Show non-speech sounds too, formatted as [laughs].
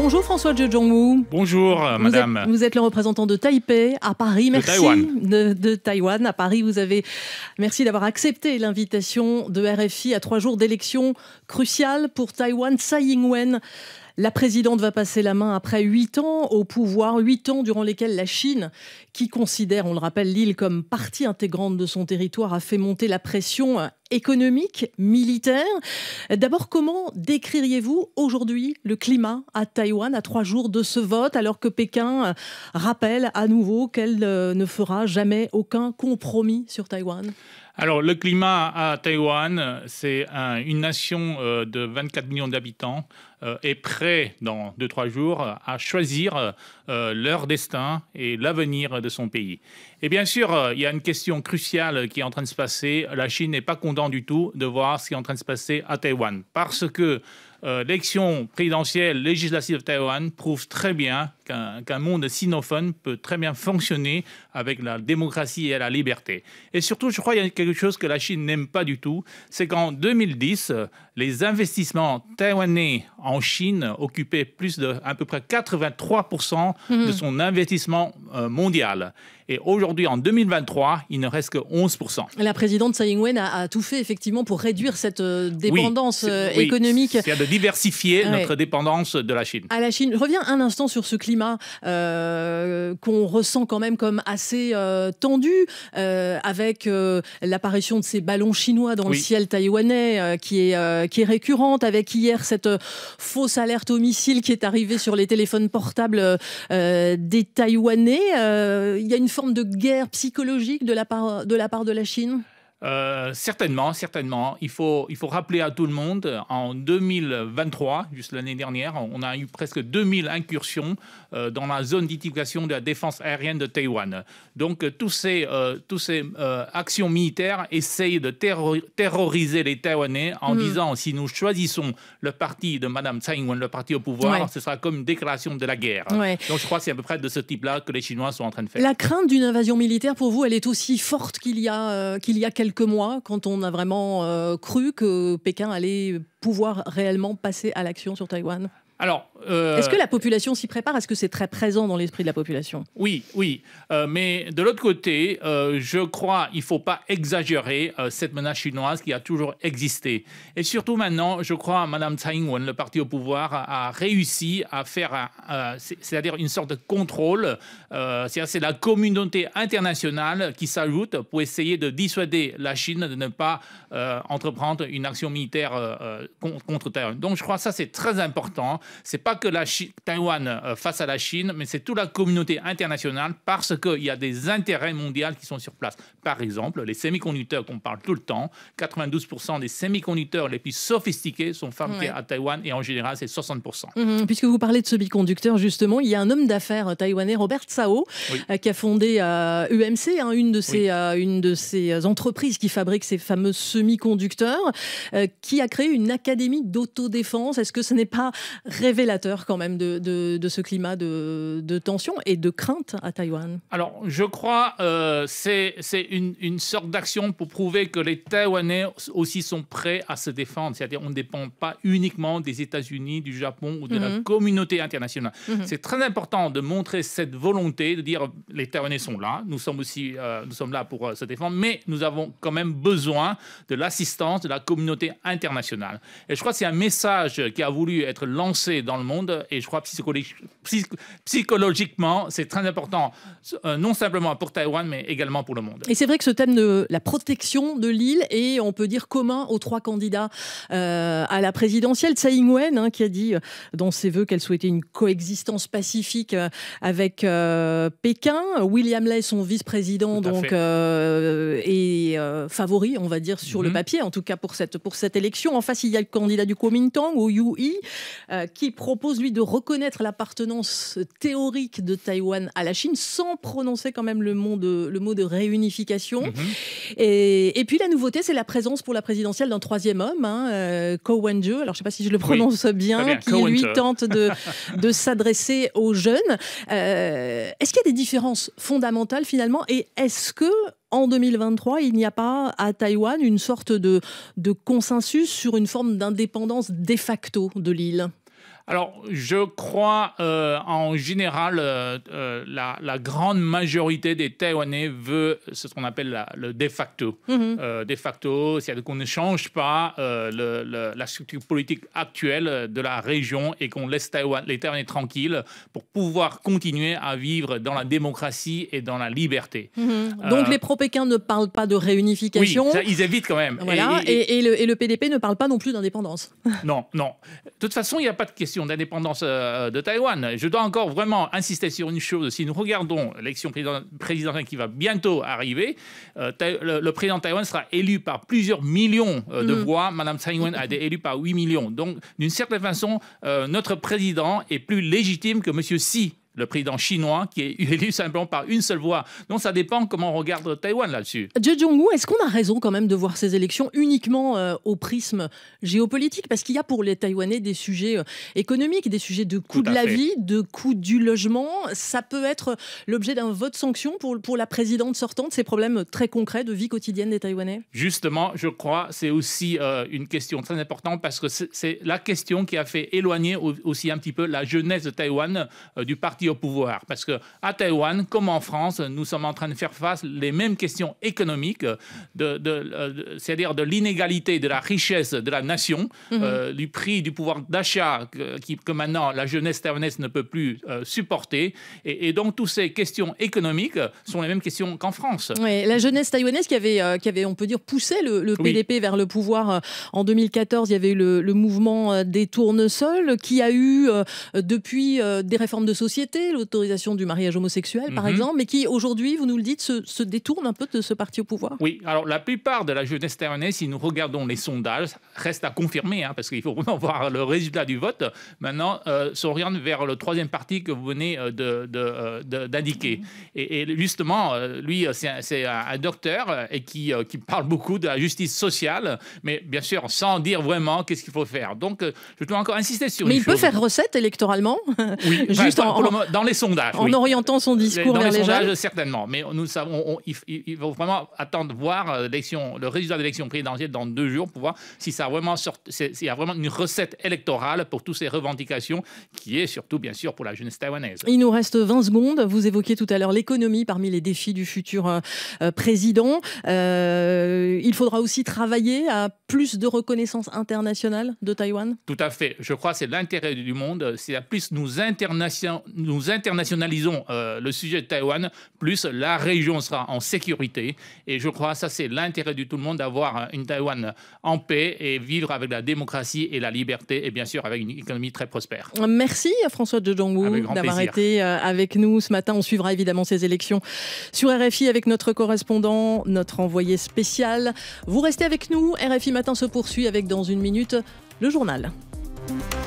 Bonjour François Jejongwu. Bonjour madame. vous êtes le représentant de Taipei à Paris. Merci. De Taïwan. De, à Paris. Vous avez. Merci d'avoir accepté l'invitation de RFI à trois jours d'élection cruciale pour Taïwan. Tsai la présidente va passer la main après huit ans au pouvoir, huit ans durant lesquels la Chine, qui considère, on le rappelle, l'île comme partie intégrante de son territoire, a fait monter la pression économique, militaire. D'abord, comment décririez-vous aujourd'hui le climat à Taïwan à trois jours de ce vote, alors que Pékin rappelle à nouveau qu'elle euh, ne fera jamais aucun compromis sur Taïwan alors, le climat à Taïwan, c'est une nation euh, de 24 millions d'habitants euh, est prêt, dans 2-3 jours, à choisir euh, leur destin et l'avenir de son pays. Et bien sûr, il y a une question cruciale qui est en train de se passer. La Chine n'est pas contente du tout de voir ce qui est en train de se passer à Taïwan, parce que euh, l'élection présidentielle législative de Taïwan prouve très bien qu'un monde sinophone peut très bien fonctionner avec la démocratie et la liberté. Et surtout, je crois qu'il y a quelque chose que la Chine n'aime pas du tout, c'est qu'en 2010, les investissements taïwanais en Chine occupaient plus de à peu près 83% mhm. de son investissement euh, mondial. Et aujourd'hui, en 2023, il ne reste que 11%. La présidente Tsai Ing-wen a, tout fait effectivement pour réduire cette euh, dépendance économique diversifier notre dépendance de la Chine. À la Chine. Je reviens un instant sur ce climat euh, qu'on ressent quand même comme assez euh, tendu euh, avec l'apparition de ces ballons chinois dans le ciel taïwanais qui, est, qui est récurrente, avec hier cette fausse alerte au missiles qui est arrivée sur les téléphones portables des Taïwanais. Il y a une forme de guerre psychologique de la de la, part de la Chine euh, certainement, certainement. Il faut, il faut rappeler à tout le monde, en 2023, juste l'année dernière, on a eu presque 2000 incursions euh, dans la zone d'identification de la défense aérienne de Taïwan. Donc, toutes euh, tous ces, tous ces actions militaires essayent de terroriser les Taïwanais en hmm. disant si nous choisissons le parti de Mme Tsai Ing-wen, le parti au pouvoir, ce sera comme une déclaration de la guerre. Donc, je crois que c'est à peu près de ce type-là que les Chinois sont en train de faire. La crainte d'une invasion militaire, pour vous, elle est aussi forte qu'il y a, qu'il y a quelques mois, quand on a vraiment euh, cru que Pékin allait pouvoir réellement passer à l'action sur Taïwan alors, euh, est-ce que la population s'y prépare Est-ce que c'est très présent dans l'esprit de la population Oui, oui. Euh, mais de l'autre côté, euh, je crois qu'il ne faut pas exagérer cette menace chinoise qui a toujours existé. Et surtout maintenant, je crois que Mme Tsai Ing-wen, le parti au pouvoir, a, réussi à faire, c'est-à-dire une sorte de contrôle. c'est la communauté internationale qui s'ajoute pour essayer de dissuader la Chine de ne pas entreprendre une action militaire contre Taïwan. Donc, je crois que ça, c'est très important c'est pas que la Taïwan euh, face à la Chine, mais c'est toute la communauté internationale parce qu'il y a des intérêts mondiaux qui sont sur place. Par exemple, les semi-conducteurs qu'on parle tout le temps, 92% des semi-conducteurs les plus sophistiqués sont fabriqués à Taïwan et en général, c'est 60%. Mhm, puisque vous parlez de semi-conducteurs, justement, il y a un homme d'affaires taïwanais, Robert sao euh, qui a fondé euh, UMC, hein, une, de ces euh, une de ses entreprises qui fabrique ces fameux semi-conducteurs, qui a créé une académie d'autodéfense. Est-ce que ce n'est pas révélateur quand même de, ce climat de, tension et de crainte à Taïwan Alors, je crois que euh, c'est une, sorte d'action pour prouver que les Taïwanais aussi sont prêts à se défendre. C'est-à-dire on ne dépend pas uniquement des États-Unis, du Japon ou de la mhm. communauté internationale. Mhm. C'est très important de montrer cette volonté, de dire les Taïwanais sont là, nous sommes aussi euh, nous sommes là pour euh, se défendre, mais nous avons quand même besoin de l'assistance de la communauté internationale. Et je crois que c'est un message qui a voulu être lancé dans le monde et je crois psychologiquement, c'est très important, euh, non simplement pour Taïwan, mais également pour le monde. Et c'est vrai que ce thème de la protection de l'île est, on peut dire, commun aux trois candidats euh, à la présidentielle. Tsai Ing-wen, hein, qui a dit euh, dans ses voeux qu'elle souhaitait une coexistence pacifique avec Pékin. William Lay, son vice-président, donc, euh, est favori, on va dire, sur le mhm. papier, en tout cas pour cette, pour cette élection. En face, il y a le candidat du Kuomintang, ou Yu Yi, qui propose, lui, de reconnaître l'appartenance théorique de Taïwan à la Chine sans prononcer quand même le mot de, le mot de réunification. Mhm. et, puis la nouveauté, c'est la présence pour la présidentielle d'un troisième homme, hein, euh, Ko wen alors je ne sais pas si je le prononce bien, qui lui tente de, [laughs] de s'adresser aux jeunes. Euh, est-ce qu'il y a des différences fondamentales finalement et est-ce que en 2023, il n'y a pas à Taïwan une sorte de, de consensus sur une forme d'indépendance de facto de l'île alors, je crois euh, en général, euh, euh, la, grande majorité des Taïwanais veut ce qu'on appelle le de facto. Mhm. de facto, c'est-à-dire qu'on ne change pas la structure politique actuelle de la région et qu'on laisse Taïwan, les Taïwanais tranquilles pour pouvoir continuer à vivre dans la démocratie et dans la liberté. Mhm. Donc, les pro-Pékin ne parlent pas de réunification. Oui, ils évitent quand même. Et, le, et le PDP ne parle pas non plus d'indépendance. Non, non. De toute façon, il n'y a pas de question d'indépendance euh, de Taïwan. Je dois encore vraiment insister sur une chose. Si nous regardons l'élection présidentielle qui va bientôt arriver, euh, le, président de Taïwan sera élu par plusieurs millions euh, de mm. voix. Madame Tsai Ing-wen a été élue par 8 millions. Donc, d'une certaine façon, notre président est plus légitime que Monsieur si le président chinois qui est [laughs] élu simplement par une seule voix. Donc ça dépend comment on regarde Taïwan là-dessus. Jie est-ce qu'on a raison quand même de voir ces élections uniquement euh, au prisme géopolitique Parce qu'il y a pour les Taïwanais des sujets euh, économiques, des sujets de coût de la vie, de coût du logement. Ça peut être l'objet d'un vote sanction pour, pour la présidente sortante, ces problèmes très concrets de vie quotidienne des Taïwanais Justement, je crois, c'est aussi euh, une question très importante parce que c'est la question qui a fait éloigner aussi un petit peu la jeunesse de Taïwan du parti au pouvoir. Parce que à Taïwan, comme en France, nous sommes en train de faire face les mêmes questions économiques, euh, euh, de, c'est-à-dire de l'inégalité de la richesse de la nation, mhm. euh, du prix du pouvoir d'achat que, que, maintenant la jeunesse taïwanaise ne peut plus supporter. Et, donc, toutes ces questions économiques sont les mêmes questions qu'en France. Oui, la jeunesse taïwanaise qui avait, qui avait, on peut dire, poussé le, PDP vers le pouvoir en 2014, il y avait eu le, le mouvement des tournesols qui a eu depuis des réformes de société l'autorisation du mariage homosexuel, par mhm. exemple, mais qui aujourd'hui, vous nous le dites, se, détourne un peu de ce parti au pouvoir. Oui, alors la plupart de la jeunesse ternaise, si nous regardons les sondages, reste à confirmer, hein, parce qu'il faut vraiment [laughs] voir le résultat du vote, maintenant euh, s'oriente vers le troisième parti que vous venez euh, euh, d'indiquer. De, mhm. et, justement, euh, lui, c'est un, docteur et qui, qui parle beaucoup de la justice sociale, mais bien sûr, sans dire vraiment qu'est-ce qu'il faut faire. Donc, je dois encore insister sur Mais il peut faire recette électoralement [laughs] juste en, dans les sondages. En orientant son discours dans les, sondages, certainement. Mais nous savons, il, faut vraiment attendre voir euh, le résultat de l'élection présidentielle dans deux jours pour voir si ça vraiment s'il y a vraiment une recette électorale pour toutes ces revendications, qui est surtout bien sûr pour la jeunesse taïwanaise. Il nous reste 20 secondes. Vous évoquiez tout à l'heure l'économie parmi les défis du futur euh, euh, président. il faudra aussi travailler à plus de reconnaissance internationale de Taïwan. Tout à fait. Je crois que c'est l'intérêt du monde. C'est à plus nous internationaliser nous internationalisons euh, le sujet de Taïwan, plus la région sera en sécurité. Et je crois que ça, c'est l'intérêt de tout le monde d'avoir une Taïwan en paix et vivre avec la démocratie et la liberté, et bien sûr avec une économie très prospère. Merci à François de d'avoir été euh, avec nous ce matin. On suivra évidemment ces élections sur RFI avec notre correspondant, notre envoyé spécial. Vous restez avec nous. RFI Matin se poursuit avec dans une minute le journal.